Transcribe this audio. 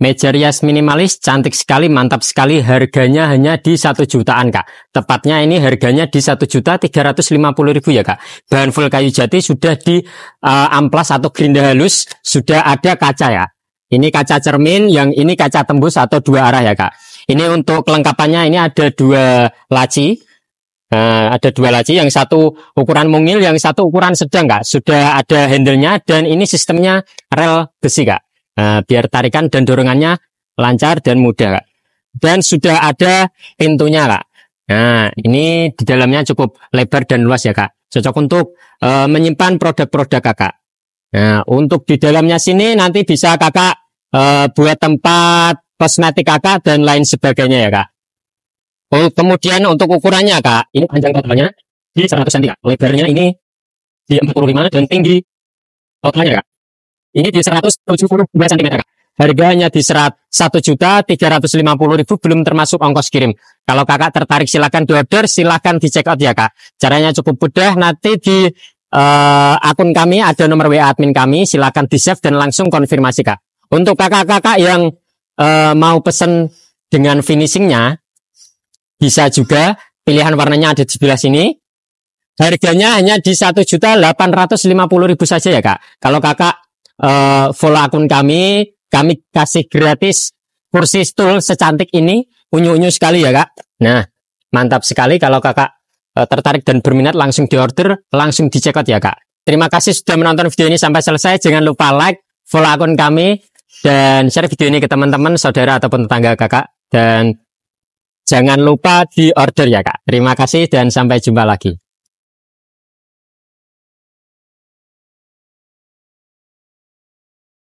Meja rias minimalis cantik sekali, mantap sekali. Harganya hanya di satu jutaan, Kak. Tepatnya ini harganya di satu juta tiga ratus lima puluh ribu ya, Kak. Bahan full kayu jati sudah di uh, amplas atau gerinda halus, sudah ada kaca ya. Ini kaca cermin, yang ini kaca tembus atau dua arah ya, Kak. Ini untuk kelengkapannya ini ada dua laci. uh, ada dua laci, yang satu ukuran mungil, yang satu ukuran sedang, Kak. Sudah ada handle-nya dan ini sistemnya rel besi, Kak. Eh, biar tarikan dan dorongannya lancar dan mudah, Kak. Dan sudah ada pintunya, Kak. Nah, ini di dalamnya cukup lebar dan luas ya, Kak. Cocok untuk e, menyimpan produk-produk Kakak. Nah, untuk di dalamnya sini nanti bisa Kakak e, buat tempat kosmetik Kakak dan lain sebagainya ya, Kak. Oh, kemudian untuk ukurannya, Kak. Ini panjang totalnya di 100 cm, Kak. Lebarnya ini di 45 dan tinggi totalnya, Kak. Ini di 172 cm. Harganya di satu juta puluh ribu belum termasuk ongkos kirim. Kalau kakak tertarik silahkan di order, silahkan di check out ya kak. Caranya cukup mudah, nanti di uh, akun kami ada nomor WA admin kami, silahkan di save dan langsung konfirmasi kak. Untuk kakak-kakak yang uh, mau pesen dengan finishingnya, bisa juga pilihan warnanya ada di sebelah sini. Harganya hanya di 1.850.000 saja ya kak. Kalau kakak uh, follow akun kami. Kami kasih gratis kursi stool secantik ini. Unyu-unyu sekali ya kak. Nah, mantap sekali kalau kakak uh, tertarik dan berminat langsung diorder, langsung dicekot ya kak. Terima kasih sudah menonton video ini sampai selesai. Jangan lupa like, follow akun kami, dan share video ini ke teman-teman, saudara ataupun tetangga kakak. Dan jangan lupa diorder ya kak. Terima kasih dan sampai jumpa lagi.